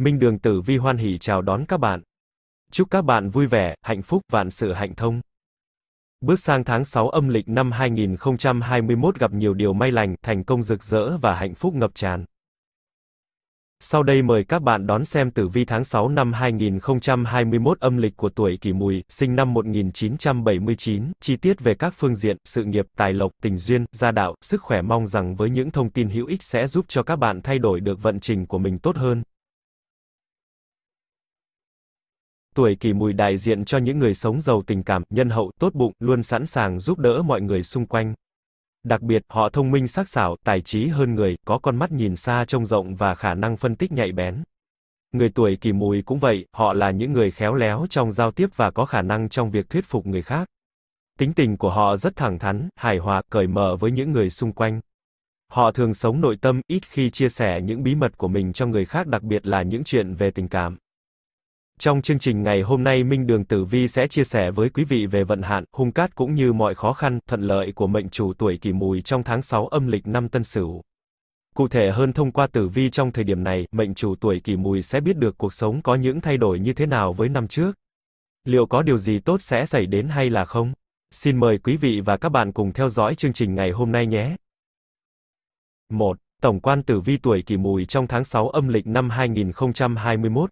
Minh Đường Tử Vi hoan hỉ chào đón các bạn. Chúc các bạn vui vẻ, hạnh phúc, vạn sự hạnh thông. Bước sang tháng 6 âm lịch năm 2021 gặp nhiều điều may lành, thành công rực rỡ và hạnh phúc ngập tràn. Sau đây mời các bạn đón xem tử vi tháng 6 năm 2021 âm lịch của tuổi kỷ mùi, sinh năm 1979, chi tiết về các phương diện, sự nghiệp, tài lộc, tình duyên, gia đạo, sức khỏe mong rằng với những thông tin hữu ích sẽ giúp cho các bạn thay đổi được vận trình của mình tốt hơn, Tuổi kỷ mùi đại diện cho những người sống giàu tình cảm, nhân hậu, tốt bụng, luôn sẵn sàng giúp đỡ mọi người xung quanh. Đặc biệt, họ thông minh sắc sảo, tài trí hơn người, có con mắt nhìn xa trông rộng và khả năng phân tích nhạy bén. Người tuổi kỷ mùi cũng vậy, họ là những người khéo léo trong giao tiếp và có khả năng trong việc thuyết phục người khác. Tính tình của họ rất thẳng thắn, hài hòa, cởi mở với những người xung quanh. Họ thường sống nội tâm, ít khi chia sẻ những bí mật của mình cho người khác đặc biệt là những chuyện về tình cảm. Trong chương trình ngày hôm nay Minh Đường Tử Vi sẽ chia sẻ với quý vị về vận hạn, hung cát cũng như mọi khó khăn, thuận lợi của mệnh chủ tuổi kỷ mùi trong tháng 6 âm lịch năm Tân Sửu. Cụ thể hơn thông qua tử vi trong thời điểm này, mệnh chủ tuổi kỷ mùi sẽ biết được cuộc sống có những thay đổi như thế nào với năm trước. Liệu có điều gì tốt sẽ xảy đến hay là không? Xin mời quý vị và các bạn cùng theo dõi chương trình ngày hôm nay nhé. 1. Tổng quan tử vi tuổi kỷ mùi trong tháng 6 âm lịch năm 2021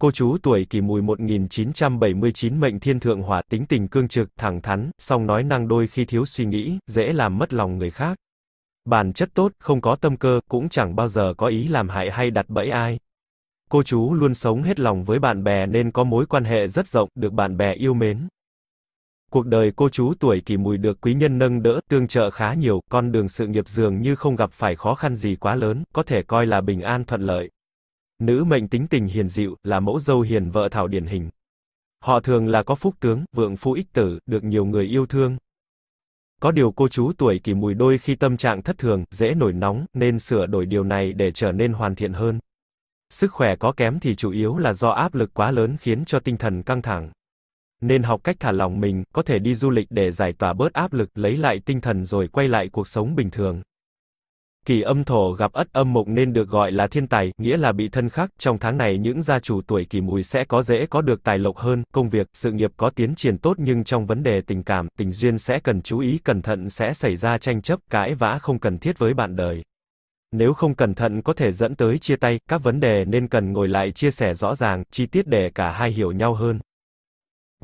Cô chú tuổi kỷ mùi 1979 mệnh thiên thượng hỏa tính tình cương trực, thẳng thắn, song nói năng đôi khi thiếu suy nghĩ, dễ làm mất lòng người khác. Bản chất tốt, không có tâm cơ, cũng chẳng bao giờ có ý làm hại hay đặt bẫy ai. Cô chú luôn sống hết lòng với bạn bè nên có mối quan hệ rất rộng, được bạn bè yêu mến. Cuộc đời cô chú tuổi kỷ mùi được quý nhân nâng đỡ, tương trợ khá nhiều, con đường sự nghiệp dường như không gặp phải khó khăn gì quá lớn, có thể coi là bình an thuận lợi. Nữ mệnh tính tình hiền dịu, là mẫu dâu hiền vợ thảo điển hình. Họ thường là có phúc tướng, vượng phu ích tử, được nhiều người yêu thương. Có điều cô chú tuổi kỷ mùi đôi khi tâm trạng thất thường, dễ nổi nóng, nên sửa đổi điều này để trở nên hoàn thiện hơn. Sức khỏe có kém thì chủ yếu là do áp lực quá lớn khiến cho tinh thần căng thẳng. Nên học cách thả lỏng mình, có thể đi du lịch để giải tỏa bớt áp lực, lấy lại tinh thần rồi quay lại cuộc sống bình thường. Kỳ âm thổ gặp ất âm mục nên được gọi là thiên tài, nghĩa là bị thân khắc, trong tháng này những gia chủ tuổi kỷ mùi sẽ có dễ có được tài lộc hơn, công việc, sự nghiệp có tiến triển tốt nhưng trong vấn đề tình cảm, tình duyên sẽ cần chú ý cẩn thận sẽ xảy ra tranh chấp, cãi vã không cần thiết với bạn đời. Nếu không cẩn thận có thể dẫn tới chia tay, các vấn đề nên cần ngồi lại chia sẻ rõ ràng, chi tiết để cả hai hiểu nhau hơn.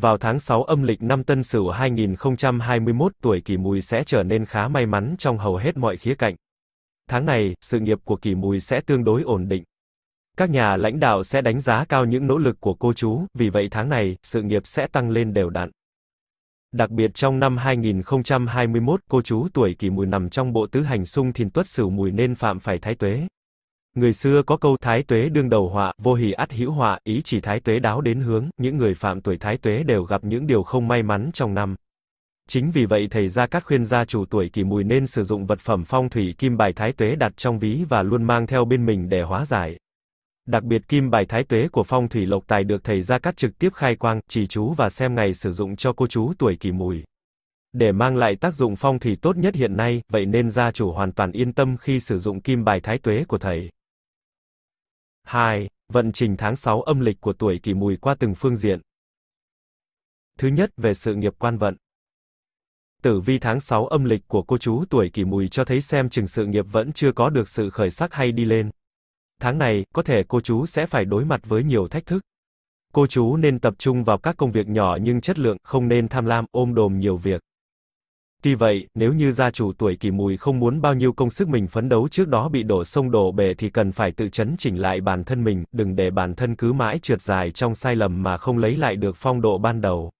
Vào tháng 6 âm lịch năm Tân Sửu 2021, tuổi Kỷ Mùi sẽ trở nên khá may mắn trong hầu hết mọi khía cạnh tháng này, sự nghiệp của Kỷ Mùi sẽ tương đối ổn định. Các nhà lãnh đạo sẽ đánh giá cao những nỗ lực của cô chú, vì vậy tháng này, sự nghiệp sẽ tăng lên đều đặn. Đặc biệt trong năm 2021, cô chú tuổi Kỷ Mùi nằm trong bộ tứ hành xung thìn tuất sửu mùi nên phạm phải thái tuế. Người xưa có câu thái tuế đương đầu họa, vô hỷ ắt hữu họa, ý chỉ thái tuế đáo đến hướng, những người phạm tuổi thái tuế đều gặp những điều không may mắn trong năm. Chính vì vậy thầy Gia Cát khuyên gia chủ tuổi kỷ mùi nên sử dụng vật phẩm phong thủy kim bài thái tuế đặt trong ví và luôn mang theo bên mình để hóa giải. Đặc biệt kim bài thái tuế của phong thủy lộc tài được thầy Gia Cát trực tiếp khai quang, chỉ chú và xem ngày sử dụng cho cô chú tuổi kỷ mùi. Để mang lại tác dụng phong thủy tốt nhất hiện nay, vậy nên gia chủ hoàn toàn yên tâm khi sử dụng kim bài thái tuế của thầy. 2. Vận trình tháng 6 âm lịch của tuổi kỷ mùi qua từng phương diện. Thứ nhất, về sự nghiệp quan vận. Tử vi tháng 6 âm lịch của cô chú tuổi kỷ mùi cho thấy xem chừng sự nghiệp vẫn chưa có được sự khởi sắc hay đi lên. Tháng này, có thể cô chú sẽ phải đối mặt với nhiều thách thức. Cô chú nên tập trung vào các công việc nhỏ nhưng chất lượng, không nên tham lam, ôm đồm nhiều việc. Tuy vậy, nếu như gia chủ tuổi kỷ mùi không muốn bao nhiêu công sức mình phấn đấu trước đó bị đổ sông đổ bể thì cần phải tự chấn chỉnh lại bản thân mình, đừng để bản thân cứ mãi trượt dài trong sai lầm mà không lấy lại được phong độ ban đầu.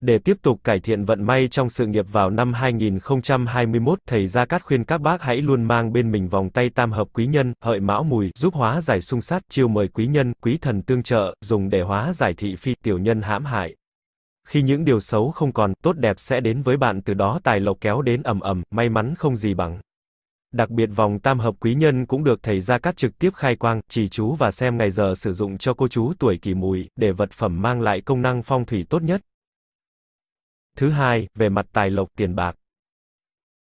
Để tiếp tục cải thiện vận may trong sự nghiệp vào năm 2021, thầy Gia Cát khuyên các bác hãy luôn mang bên mình vòng tay tam hợp quý nhân, hợi mão mùi, giúp hóa giải xung sát, chiêu mời quý nhân, quý thần tương trợ, dùng để hóa giải thị phi tiểu nhân hãm hại. Khi những điều xấu không còn, tốt đẹp sẽ đến với bạn từ đó tài lộc kéo đến ầm ầm, may mắn không gì bằng. Đặc biệt vòng tam hợp quý nhân cũng được thầy Gia Cát trực tiếp khai quang, chỉ chú và xem ngày giờ sử dụng cho cô chú tuổi kỷ mùi, để vật phẩm mang lại công năng phong thủy tốt nhất. Thứ hai, về mặt tài lộc tiền bạc.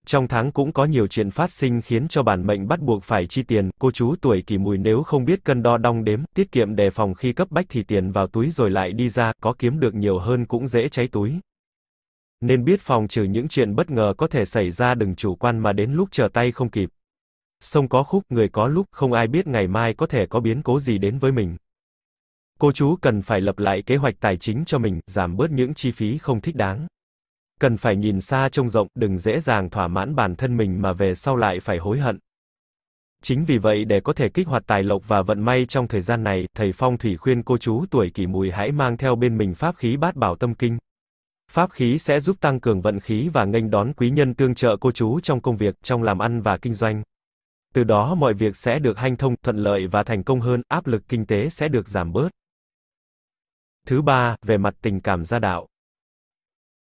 Trong tháng cũng có nhiều chuyện phát sinh khiến cho bản mệnh bắt buộc phải chi tiền, cô chú tuổi kỷ mùi nếu không biết cân đo đong đếm, tiết kiệm đề phòng khi cấp bách thì tiền vào túi rồi lại đi ra, có kiếm được nhiều hơn cũng dễ cháy túi. Nên biết phòng trừ những chuyện bất ngờ có thể xảy ra đừng chủ quan mà đến lúc trở tay không kịp. Sông có khúc, người có lúc, không ai biết ngày mai có thể có biến cố gì đến với mình. Cô chú cần phải lập lại kế hoạch tài chính cho mình, giảm bớt những chi phí không thích đáng. Cần phải nhìn xa trông rộng, đừng dễ dàng thỏa mãn bản thân mình mà về sau lại phải hối hận. Chính vì vậy để có thể kích hoạt tài lộc và vận may trong thời gian này, thầy Phong Thủy khuyên cô chú tuổi kỷ mùi hãy mang theo bên mình pháp khí bát bảo tâm kinh. Pháp khí sẽ giúp tăng cường vận khí và nghênh đón quý nhân tương trợ cô chú trong công việc, trong làm ăn và kinh doanh. Từ đó mọi việc sẽ được hanh thông, thuận lợi và thành công hơn, áp lực kinh tế sẽ được giảm bớt. Thứ ba, về mặt tình cảm gia đạo.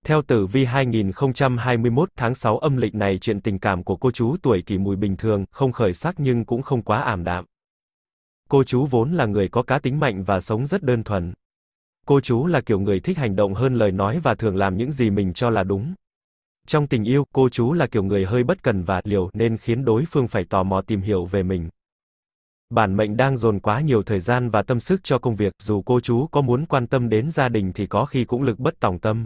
Theo tử vi 2021 tháng 6 âm lịch này chuyện tình cảm của cô chú tuổi kỷ mùi bình thường, không khởi sắc nhưng cũng không quá ảm đạm. Cô chú vốn là người có cá tính mạnh và sống rất đơn thuần. Cô chú là kiểu người thích hành động hơn lời nói và thường làm những gì mình cho là đúng. Trong tình yêu, cô chú là kiểu người hơi bất cần và liều nên khiến đối phương phải tò mò tìm hiểu về mình. Bản mệnh đang dồn quá nhiều thời gian và tâm sức cho công việc, dù cô chú có muốn quan tâm đến gia đình thì có khi cũng lực bất tòng tâm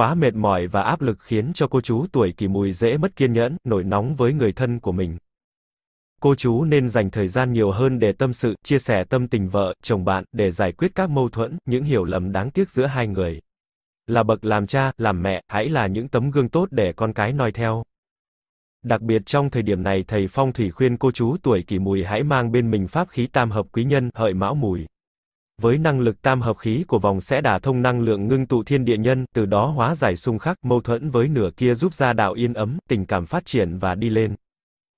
quá mệt mỏi và áp lực khiến cho cô chú tuổi kỷ mùi dễ mất kiên nhẫn, nổi nóng với người thân của mình. Cô chú nên dành thời gian nhiều hơn để tâm sự, chia sẻ tâm tình vợ, chồng bạn, để giải quyết các mâu thuẫn, những hiểu lầm đáng tiếc giữa hai người. Là bậc làm cha, làm mẹ, hãy là những tấm gương tốt để con cái noi theo. Đặc biệt trong thời điểm này thầy Phong Thủy khuyên cô chú tuổi kỷ mùi hãy mang bên mình pháp khí tam hợp quý nhân, hợi mão mùi với năng lực tam hợp khí của vòng sẽ đả thông năng lượng ngưng tụ thiên địa nhân, từ đó hóa giải xung khắc, mâu thuẫn với nửa kia giúp gia đạo yên ấm, tình cảm phát triển và đi lên.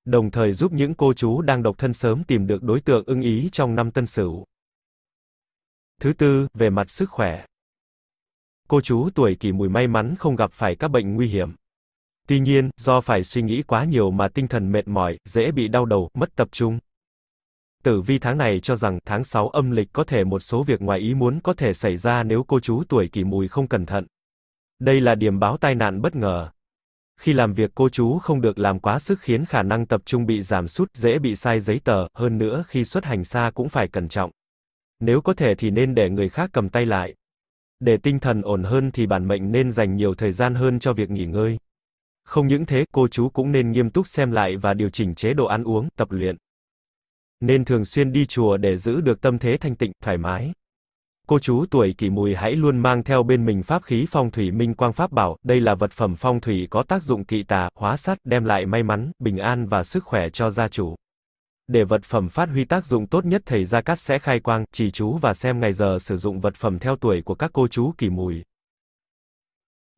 Đồng thời giúp những cô chú đang độc thân sớm tìm được đối tượng ưng ý trong năm tân sửu. Thứ tư, về mặt sức khỏe. Cô chú tuổi kỷ mùi may mắn không gặp phải các bệnh nguy hiểm. Tuy nhiên, do phải suy nghĩ quá nhiều mà tinh thần mệt mỏi, dễ bị đau đầu, mất tập trung, Tử vi tháng này cho rằng tháng 6 âm lịch có thể một số việc ngoài ý muốn có thể xảy ra nếu cô chú tuổi kỷ mùi không cẩn thận. Đây là điểm báo tai nạn bất ngờ. Khi làm việc cô chú không được làm quá sức khiến khả năng tập trung bị giảm sút, dễ bị sai giấy tờ, hơn nữa khi xuất hành xa cũng phải cẩn trọng. Nếu có thể thì nên để người khác cầm tay lại. Để tinh thần ổn hơn thì bản mệnh nên dành nhiều thời gian hơn cho việc nghỉ ngơi. Không những thế, cô chú cũng nên nghiêm túc xem lại và điều chỉnh chế độ ăn uống, tập luyện nên thường xuyên đi chùa để giữ được tâm thế thanh tịnh, thoải mái. Cô chú tuổi kỷ mùi hãy luôn mang theo bên mình pháp khí phong thủy minh quang pháp bảo, đây là vật phẩm phong thủy có tác dụng kỵ tà, hóa sát, đem lại may mắn, bình an và sức khỏe cho gia chủ. Để vật phẩm phát huy tác dụng tốt nhất thầy Gia Cát sẽ khai quang, chỉ chú và xem ngày giờ sử dụng vật phẩm theo tuổi của các cô chú kỷ mùi.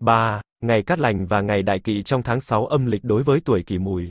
3. Ngày Cát Lành và ngày Đại Kỵ trong tháng 6 âm lịch đối với tuổi kỷ mùi.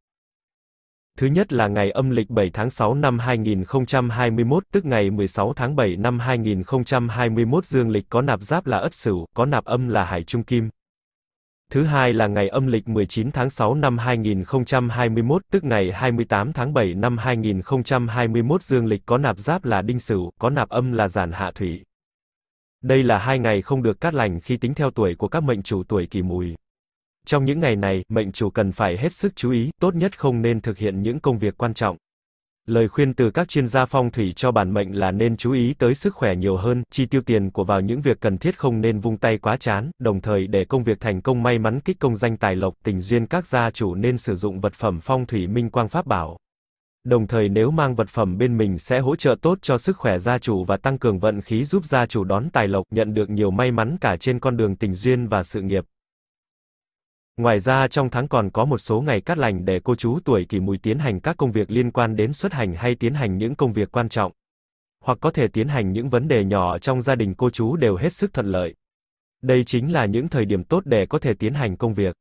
Thứ nhất là ngày âm lịch 7 tháng 6 năm 2021, tức ngày 16 tháng 7 năm 2021 dương lịch có nạp giáp là Ất Sửu, có nạp âm là Hải Trung Kim. Thứ hai là ngày âm lịch 19 tháng 6 năm 2021, tức ngày 28 tháng 7 năm 2021 dương lịch có nạp giáp là Đinh Sửu, có nạp âm là Giản Hạ Thủy. Đây là hai ngày không được cát lành khi tính theo tuổi của các mệnh chủ tuổi kỷ mùi. Trong những ngày này, mệnh chủ cần phải hết sức chú ý, tốt nhất không nên thực hiện những công việc quan trọng. Lời khuyên từ các chuyên gia phong thủy cho bản mệnh là nên chú ý tới sức khỏe nhiều hơn, chi tiêu tiền của vào những việc cần thiết không nên vung tay quá chán, đồng thời để công việc thành công may mắn kích công danh tài lộc, tình duyên các gia chủ nên sử dụng vật phẩm phong thủy minh quang pháp bảo. Đồng thời nếu mang vật phẩm bên mình sẽ hỗ trợ tốt cho sức khỏe gia chủ và tăng cường vận khí giúp gia chủ đón tài lộc, nhận được nhiều may mắn cả trên con đường tình duyên và sự nghiệp. Ngoài ra trong tháng còn có một số ngày cát lành để cô chú tuổi kỷ mùi tiến hành các công việc liên quan đến xuất hành hay tiến hành những công việc quan trọng. Hoặc có thể tiến hành những vấn đề nhỏ trong gia đình cô chú đều hết sức thuận lợi. Đây chính là những thời điểm tốt để có thể tiến hành công việc.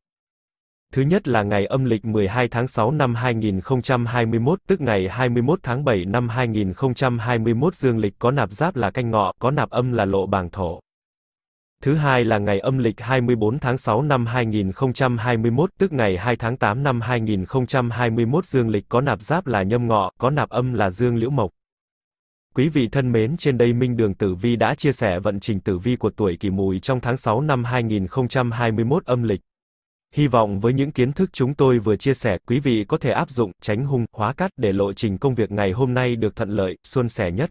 Thứ nhất là ngày âm lịch 12 tháng 6 năm 2021, tức ngày 21 tháng 7 năm 2021 dương lịch có nạp giáp là canh ngọ, có nạp âm là lộ bàng thổ. Thứ hai là ngày âm lịch 24 tháng 6 năm 2021, tức ngày 2 tháng 8 năm 2021 dương lịch có nạp giáp là nhâm ngọ, có nạp âm là dương liễu mộc. Quý vị thân mến, trên đây Minh Đường Tử Vi đã chia sẻ vận trình tử vi của tuổi kỷ mùi trong tháng 6 năm 2021 âm lịch. Hy vọng với những kiến thức chúng tôi vừa chia sẻ, quý vị có thể áp dụng, tránh hung, hóa cát để lộ trình công việc ngày hôm nay được thuận lợi, suôn sẻ nhất.